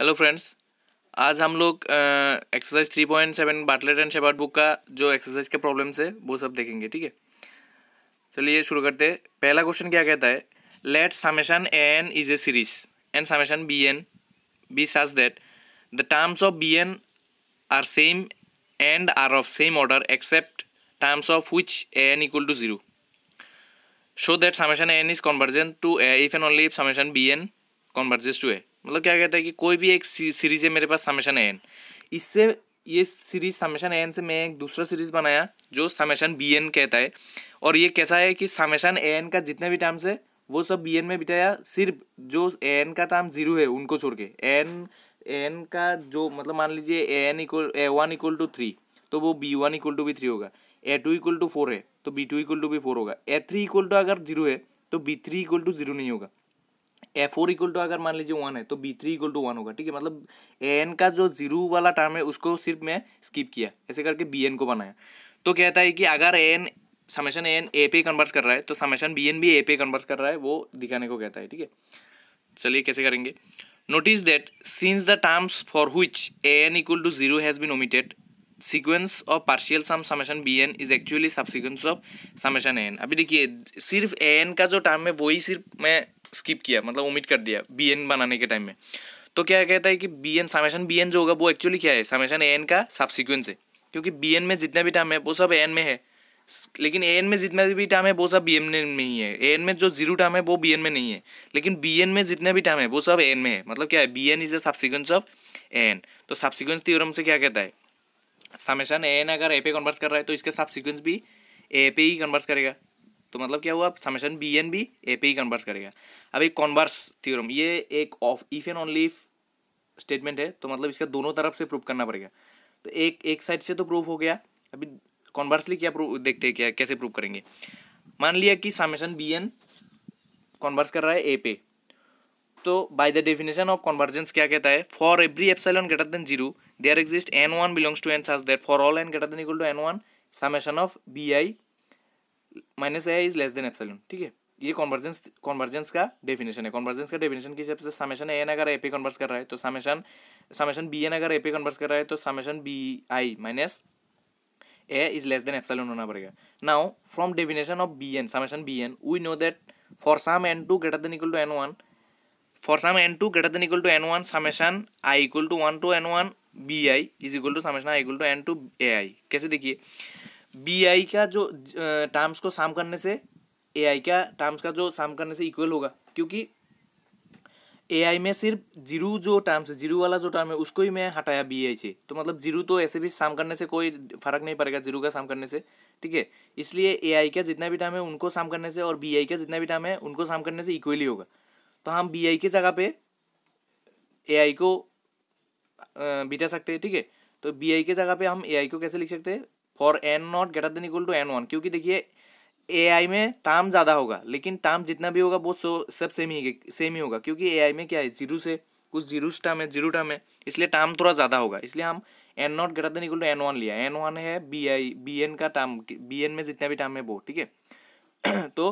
hello friends आज हम लोग exercise three point seven Bartle and Sherbert book का जो एक्सरसाइज के प्रॉब्लम्स है वो सब देखेंगे ठीक है चलिए शुरू करते हैं पहला क्वेश्चन क्या कहता है let summation N is a series and summation B N be such that the terms of B N are same and are of same order except terms of which N equal to zero show that summation n is convergent to a if and only if summation bn converges to a मतलब क्या कहता है कि कोई भी एक series है मेरे पास समेशन एन इससे ये सीरीज समेशन एन से मैं एक दूसरा सीरीज बनाया जो समेशन बी एन कहता है और ये कैसा है कि समेशन एन का जितने भी टर्म्स है वो सब बी एन में बिताया सिर्फ जो एन का टर्म जीरो है उनको छोड़ के एन एन का जो मतलब मान लीजिए A N equal A one equal to three तो वो बी वन इक्वल टू भी थ्री होगा A two equal to four है तो बी टू इक्वल टू भी फोर होगा ए थ्री इक्वल टू अगर जीरो है तो B three equal to zero नहीं होगा ए फोर इक्वल टू अगर मान लीजिए वन है तो B three equal to one होगा ठीक है मतलब ए एन का जो जीरो वाला टर्म है उसको सिर्फ मैं स्किप किया ऐसे करके बी एन को बनाया तो कहता है कि अगर A N summation A N A पे कन्वर्ट कर रहा है तो समेशन बी एन भी ए पे कन्वर्ट कर रहा है वो दिखाने को कहता है ठीक है चलिए कैसे करेंगे notice that since the terms for which A N equal to zero has been omitted sequence of partial sum summation B N is actually subsequence of summation A N अभी देखिए सिर्फ ए एन का जो term है वही सिर्फ मैं skip किया मतलब ओमिट कर दिया बी एन बनाने के टाइम में तो क्या कहता है कि B N summation B N जो होगा वो एक्चुअली क्या है समेशन ए एन का सबसिक्वेंस है क्योंकि बी एन में जितना भी टर्म है वो सब ए एन में है लेकिन ए एन में जितना भी टर्म है वो सब बी एन में ही है ए एन में जो जीरो टर्म है वो बी एन में नहीं है लेकिन बी एन में जितने भी टर्म है वो सब ए एन में है मतलब क्या है B N is a sequence of A N तो सबसिक्वेंस थियोरम से क्या कहता है समेशन ए एन अगर ए पे कन्वर्स कर रहा है तो सब सबसिक्वेंस भी ए पे ही कन्वर्स करेगा तो मतलब क्या हुआ समेशन बी एन बी ए पे ही कन्वर्स करेगा अब एक कॉन्वर्स थ्योरम ये एक of if and only statement है तो मतलब इसका दोनों तरफ से प्रूव करना पड़ेगा तो एक एक साइड से तो प्रूफ हो गया अभी कॉन्वर्सली क्या प्रूफ देखते हैं क्या कैसे प्रूव करेंगे मान लिया कि समेशन बी एन कॉन्वर्स कर रहा है ए पे तो by the definition of convergence क्या कहता है for every epsilon greater than zero there exist N one belongs to N such there for all N greater than equal to N one summation of B I minus A is less than epsilon ठीक है ये convergence convergence का definition है convergence का definition के हिसाब से summation N अगर ए पे कन्वर्स कर रहा है तो समेशन समेशन बी एन अगर ए पे कन्वर्स कर रहा है तो summation B I minus A is less than epsilon होना पड़ेगा now from definition of B N summation B N we know that for some N two greater than equal to N one for some N two greater than equal to N one summation I equal to one to N one B I is equal to summation I equal to N two A I कैसे देखिए B I का जो terms को साम करने से ए आई का terms का जो साम करने से इक्वल होगा क्योंकि ए आई में सिर्फ जीरो जो टर्म्स है जीरो वाला जो टर्म है उसको ही मैं हटाया बी आई से तो मतलब जीरो तो ऐसे भी साम करने से कोई फर्क नहीं पड़ेगा जीरो का साम करने से ठीक है इसलिए ए आई का जितना भी टर्म है उनको साम करने से और बी आई का जितना भी टर्म है उनको साम करने से इक्वली होगा तो हम बी आई की जगह पे ए आई को बिता सकते हैं ठीक है तो बी आई के जगह पे हम ए आई को कैसे लिख सकते हैं और N not greater than equal to N one क्योंकि देखिए ए आई में ताम ज़्यादा होगा लेकिन ताम जितना भी होगा वो सो सब सेम ही सेम ही होगा क्योंकि ए आई में क्या है जीरो से कुछ जीरो टर्म है जीरो टर्म है इसलिए टर्म थोड़ा ज़्यादा होगा इसलिए हम n not greater than equal to N one लिया एन वन है बी आई बी एन का टर्म बी एन में जितना भी टर्म है वो ठीक है तो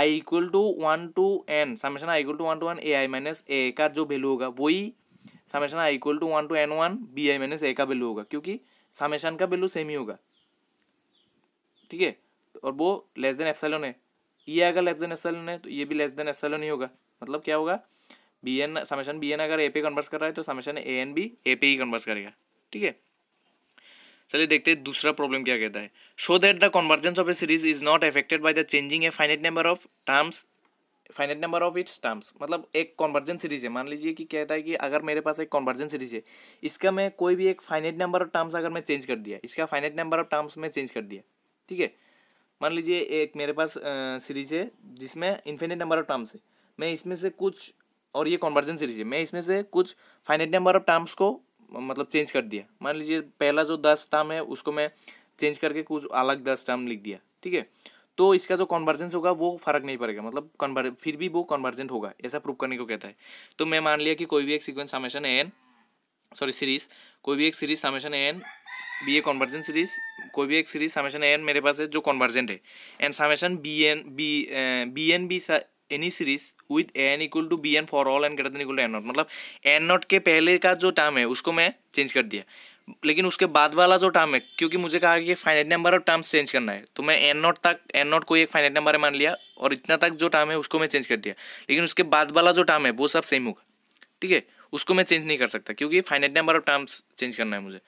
i equal to one to n summation I equal to one to one a i minus a का जो वैल्यू होगा वही summation I equal to one to N one B I minus a का वैल्यू होगा क्योंकि summation का value same ही होगा ठीक है और वो लेस देन एप्सलन है ये e अगर लेस देन एप्सलन है तो ये भी लेस देन एप्सलन ही होगा मतलब क्या होगा b N summation B n अगर ए पे कन्वर्स कर रहा है तो समेशन ए एन बी ए पे ही कन्वर्स करेगा ठीक है चलिए देखते हैं दूसरा प्रॉब्लम क्या कहता है show that the convergence of a series is not affected by the changing a finite number of terms finite number of its terms मतलब एक कॉन्वर्जन सीरीज है मान लीजिए कि कहता है कि अगर मेरे पास एक कॉन्वर्जन सीरीज है इसका मैं कोई भी एक फाइनेट नंबर ऑफ टर्म्स अगर मैं चेंज कर दिया इसका फाइनेट नंबर ऑफ टर्म्स में चेंज कर दिया ठीक है मान लीजिए एक मेरे पास सीरीज है जिसमें इन्फिनिट नंबर ऑफ टर्म्स है मैं इसमें से कुछ और ये कॉन्वर्जन सीरीज है मैं इसमें से कुछ फाइनेट नंबर ऑफ टर्म्स को मतलब चेंज कर दिया मान लीजिए पहला जो दस टर्म है उसको मैं चेंज करके कुछ अलग दस टर्म लिख दिया ठीक है तो इसका जो कन्वर्जेंस होगा वो फ़र्क नहीं पड़ेगा मतलब कन्वर फिर भी वो कन्वर्जेंट होगा ऐसा प्रूव करने को कहता है तो मैं मान लिया कि कोई भी एक sequence summation n sorry series कोई भी एक series summation n B a convergent series कोई भी एक सीरीज समेशन एन मेरे पास है जो कॉन्वर्जेंट है and summation B N b b N b any series with n equal to b n for all N greater than equal to n naught मतलब n naught के पहले का जो term है उसको मैं चेंज कर दिया लेकिन उसके बाद वाला जो टर्म है क्योंकि मुझे कहा कि finite number of terms change करना है तो मैं एन नॉट तक एन नॉट को एक फाइनेट नंबर मान लिया और इतना तक जो टर्म है उसको मैं चेंज कर दिया लेकिन उसके बाद वाला जो टर्म है वो सब सेम होगा ठीक है उसको मैं चेंज नहीं कर सकता क्योंकि finite number of terms change करना है मुझे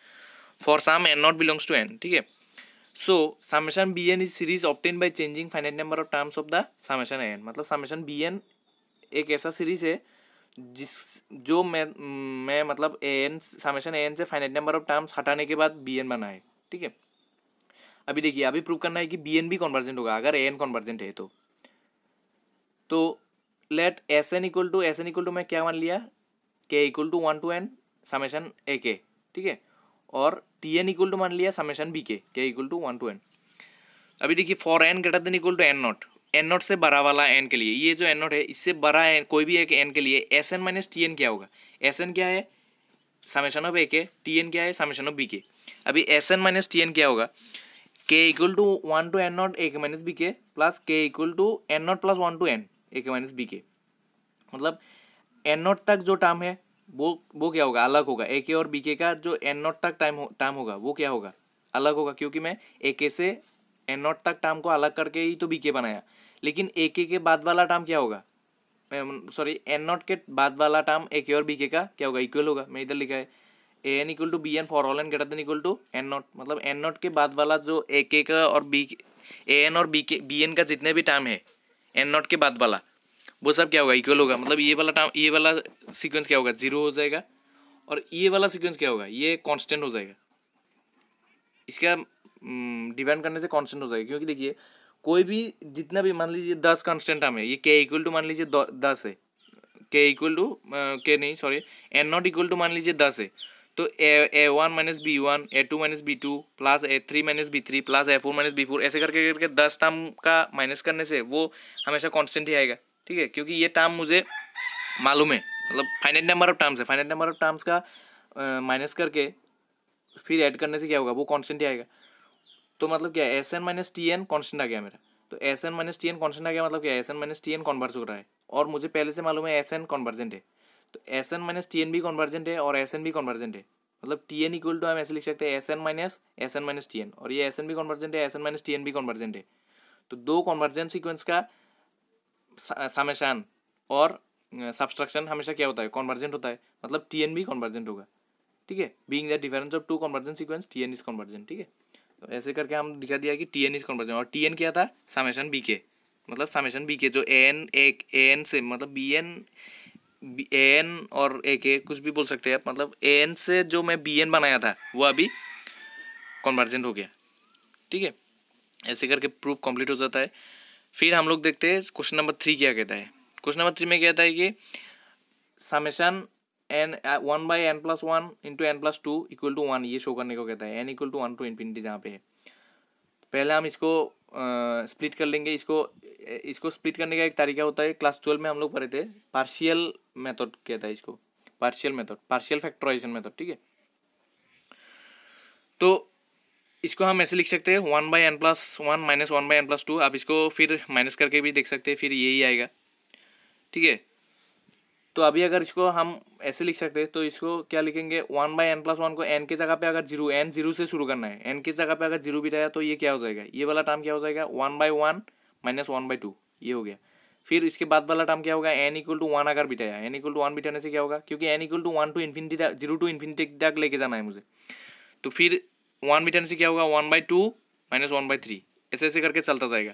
for some n naught belongs to n ठीक है so summation B N is series obtain by changing finite number of terms of the summation n मतलब समेशन बी एन एक ऐसा series है जिस जो मैं मैं मतलब ए एन सामेशन ए एन से फाइनेट नंबर ऑफ टर्म्स हटाने के बाद बी एन बना है ठीक है अभी देखिए अभी प्रूव करना है कि बी एन भी कॉन्वर्जेंट होगा अगर ए एन कॉन्वर्जेंट है तो तो let s n equal to s n equal to मैं क्या मान लिया k equal to one to n summation a k ठीक है और टी एन इक्वल टू मान लिया summation b k k equal to one to n अभी देखिए for n greater than equal to n naught n naught से बड़ा वाला एन के लिए ये जो एन नोट है इससे बड़ा एन कोई भी एक एन के लिए s n minus t n क्या होगा एस एन क्या है समेशन ऑफ ए के टी एन क्या है समेशन ऑफ बी के अभी s n minus t n क्या होगा k equal to one to n naught a k minus b k plus k equal to n naught plus one to n a k minus b के मतलब n naught तक जो term है वो वो क्या होगा अलग होगा ए के और बी के का जो एन नॉट तक टाइम टर्म होगा वो क्या होगा अलग होगा क्योंकि मैं ए के से एन नॉट तक टर्म को अलग करके ही तो बी के बनाया लेकिन ए के के बाद वाला टर्म क्या होगा सॉरी एन नॉट के बाद वाला टर्म ए के और बी के का क्या होगा इक्वल होगा मैं इधर लिखा है a N equal to b n for all N greater than equal to n naught मतलब एन नॉट के बाद वाला जो ए के का और बी ए एन और बी के बी एन का जितने भी टर्म है एन नॉट के बाद वाला वो सब क्या होगा इक्वल होगा मतलब ये वाला टर्म ये वाला सिक्वेंस क्या होगा जीरो हो जाएगा और ये वाला सिक्वेंस क्या होगा ये कॉन्स्टेंट हो जाएगा इसका डिपेंड हम्म, करने से कॉन्स्टेंट हो जाएगा क्योंकि देखिए कोई भी जितना भी मान लीजिए दस कॉन्स्टेंट हमें ये के इक्वल टू मान लीजिए दस है के इक्वल टू के नहीं sorry n naught equal to मान लीजिए दस है तो a one minus b one a two minus b two plus a three minus b three plus a four minus b four ऐसे करके करके दस टर्म का माइनस करने से वो हमेशा कॉन्स्टेंट ही आएगा ठीक है क्योंकि ये टर्म मुझे मालूम है मतलब फाइनेट नंबर ऑफ टर्म्स है फाइनेट नंबर ऑफ टर्म्स का माइनस करके फिर ऐड करने से क्या होगा वो कॉन्स्टेंट ही आएगा तो मतलब क्या s n minus t n constant आ गया मेरा तो s n minus t n constant आ गया मतलब क्या s n minus t n converge हो रहा है और मुझे पहले से मालूम है एस एन कॉन्वर्जेंट है तो s n minus t n भी कॉन्वर्जेंट है और एस एन भी कॉन्वर्जेंट है मतलब टी एन इक्वल टू हम ऐसे लिख सकते हैं s n minus s n minus t n और ये एस एन भी कॉन्वर्जेंट है s n minus t n भी कॉन्वर्जेंट है तो दो कॉन्वर्जेंट सिक्वेंस का समेशान और सब्सट्रक्शन हमेशा क्या होता है कॉन्वर्जेंट होता है मतलब टी एन भी कॉन्वर्जेंट होगा ठीक है being the difference of two convergent sequence t n is convergent ठीक है तो ऐसे करके हम दिखा दिया कि टी एन इज कन्वर्जन और टी एन क्या था समेशन बी के मतलब समेशन बी के जो ए एन एक ए एन से मतलब बी एन ए एन और ए के कुछ भी बोल सकते हैं आप मतलब ए एन से जो मैं बी एन बनाया था वो अभी कन्वर्जेंट हो गया ठीक है ऐसे करके प्रूफ कंप्लीट हो जाता है फिर हम लोग देखते हैं क्वेश्चन नंबर थ्री क्या कहता है क्वेश्चन नंबर थ्री में कहता है कि summation n one by n plus one into n plus two equal to one ये शो करने को कहता है n equal to one to infinity जहाँ पे है पहले हम इसको स्प्लिट कर लेंगे इसको इसको स्प्लिट करने का एक तरीका होता है क्लास ट्वेल्व में हम लोग पढ़े थे पार्शियल मेथड कहता है इसको partial method partial factorization method ठीक है तो इसको हम ऐसे लिख सकते हैं one by n plus one minus one by n plus two आप इसको फिर माइनस करके भी देख सकते हैं फिर यही आएगा ठीक है तो अभी अगर इसको हम ऐसे लिख सकते हैं तो इसको क्या लिखेंगे one by n plus one को एन के जगह पे अगर जीरो एन जीरो से शुरू करना है एन के जगह पे अगर जीरो भी जाएगा तो ये क्या हो जाएगा ये वाला टर्म क्या हो जाएगा one by one minus one by two ये हो गया फिर इसके बाद वाला टर्म क्या होगा एन इक्वल टू वन अगर बिठाया एन इक्वल टू वन बिठाने से क्या होगा क्योंकि n equal to one to infinity तक जीरो टू इन्फिनिटी तक लेके जाना है मुझे तो फिर वन बिठाने से क्या होगा one by two minus one by three ऐसे ऐसे करके चलता जाएगा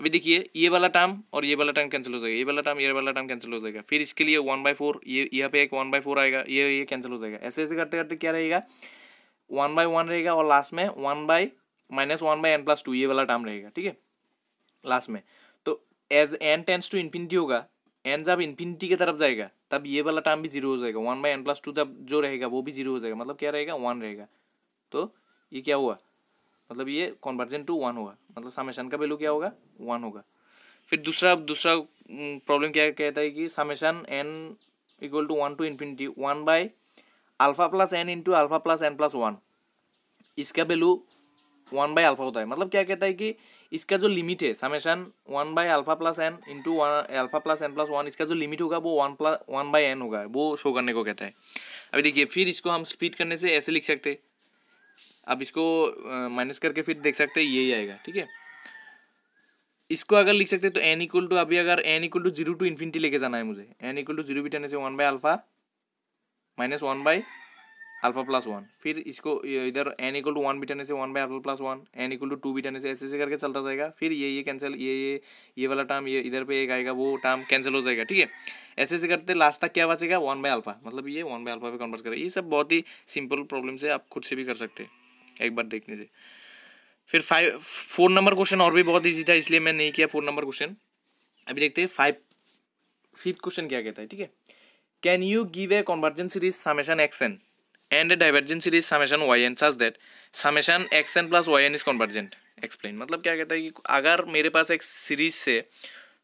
अभी देखिए ये वाला टर्म और ये वाला टर्म कैंसिल हो जाएगा ये वाला टर्म ये वाला टर्म कैंसिल हो जाएगा फिर इसके लिए वन बाई फोर ये यहाँ पे एक वन बाई फोर आएगा ये ये कैंसिल हो जाएगा ऐसे ऐसे करते करते क्या रहेगा वन बाई वन रहेगा और लास्ट में one by minus one by n plus two ये वाला टर्म रहेगा ठीक है लास्ट में तो as n tends to infinity होगा एन जब इन्फिनिटी की तरफ जाएगा तब ये वाला टर्म भी जीरो हो जाएगा one by n plus two जब जो रहेगा वो भी जीरो हो जाएगा मतलब क्या रहेगा वन रहेगा तो ये क्या हुआ मतलब ये कॉन्वर्जन टू वन होगा मतलब समेशन का वैल्यू क्या होगा वन होगा फिर दूसरा दूसरा प्रॉब्लम क्या कहता है कि summation n equal to one to infinity one by alpha plus n into alpha plus n plus one इसका वैल्यू वन बाय अल्फा होता है मतलब क्या कहता है कि इसका जो लिमिट है summation one by alpha plus n into one alpha plus n plus one इसका जो लिमिट होगा वो one plus one by n होगा वो शो करने को कहता है अभी देखिए फिर इसको हम स्प्लिट करने से ऐसे लिख सकते हैं आप इसको माइनस करके फिर देख सकते हैं यही आएगा ठीक है इसको अगर लिख सकते हैं तो एन इक्वल टू अभी अगर n equal to zero to infinity लेके जाना है मुझे एन इक्वल टू जीरो भी से one by alpha minus one by alpha plus one फिर इसको इधर एन इक्वल टू वन बिठाने से one by alpha plus one n equal to two बिठाने से ऐसे ऐसे करके चलता जाएगा फिर ये ये कैंसिल ये ये ये वाला टर्म ये इधर पे एक आएगा वो टर्म कैंसिल हो जाएगा ठीक है ऐसे ऐसे करते लास्ट तक क्या बचेगा वन बाई अल्फा मतलब ये वन बाई अल्फा पे कन्वर्ट करेगा ये सब बहुत ही सिंपल प्रॉब्लम से आप खुद से भी कर सकते हैं एक बार देखने से फिर फाइव फोर नंबर क्वेश्चन और भी बहुत ईजी था इसलिए मैं नहीं किया फोर नंबर क्वेश्चन अभी देखते हैं फाइव फिफ्थ क्वेश्चन क्या कहता है ठीक है can you give a convergence series summation x and and divergence series summation y n such that summation x n plus y n is convergent explain मतलब क्या कहता है कि अगर मेरे पास एक सीरीज से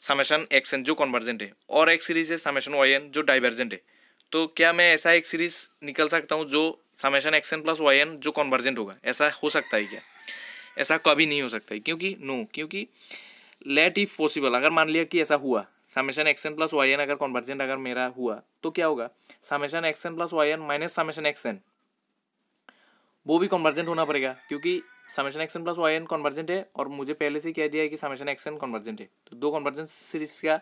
समेशन एक्स एन जो कॉन्वर्जेंट है और एक सीरीज है समेशन वाई एन जो डाइवर्जेंट है तो क्या मैं ऐसा एक सीरीज निकल सकता हूँ जो summation x n plus y n जो कॉन्वर्जेंट होगा ऐसा हो सकता है क्या ऐसा कभी नहीं हो सकता है क्योंकि नो क्योंकि लेट इफ पॉसिबल अगर मान लिया कि ऐसा हुआ summation n plus y n अगर कॉन्वर्जेंट अगर मेरा हुआ तो क्या होगा summation n plus y n minus summation n वो भी कॉन्वर्जेंट होना पड़ेगा क्योंकि summation x n plus y n convergent है और मुझे पहले से कह दिया है कि समेशन एन कॉन्वर्जेंट है तो दो कॉन्वर्जेंट सीरीज का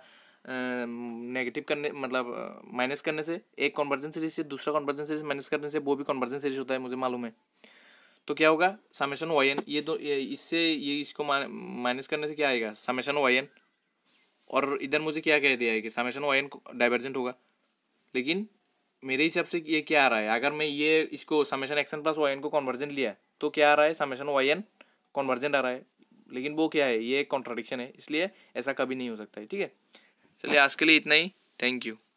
नेगेटिव करने मतलब माइनस करने से एक कॉन्वर्जेंट सीरीज से दूसरा कॉन्वर्जेंट सीरीज माइनस करने से वो भी कॉन्वर्जेंट सीरीज होता है मुझे मालूम है तो क्या होगा समेशन वाई एन ये दो ये इससे ये इसको माइनस करने से क्या आएगा समेशन वाई एन और इधर मुझे क्या कह दिया है कि समेशन वाई एन डाइवर्जेंट होगा लेकिन मेरे हिसाब से ये क्या आ रहा है अगर मैं ये इसको summation x n plus y n को कन्वर्जेंट लिया तो क्या आ रहा है समेशन वाई एन कन्वर्जेंट आ रहा है लेकिन वो क्या है ये एक कॉन्ट्राडिक्शन है इसलिए ऐसा कभी नहीं हो सकता है ठीक है चलिए आज के लिए इतना ही थैंक यू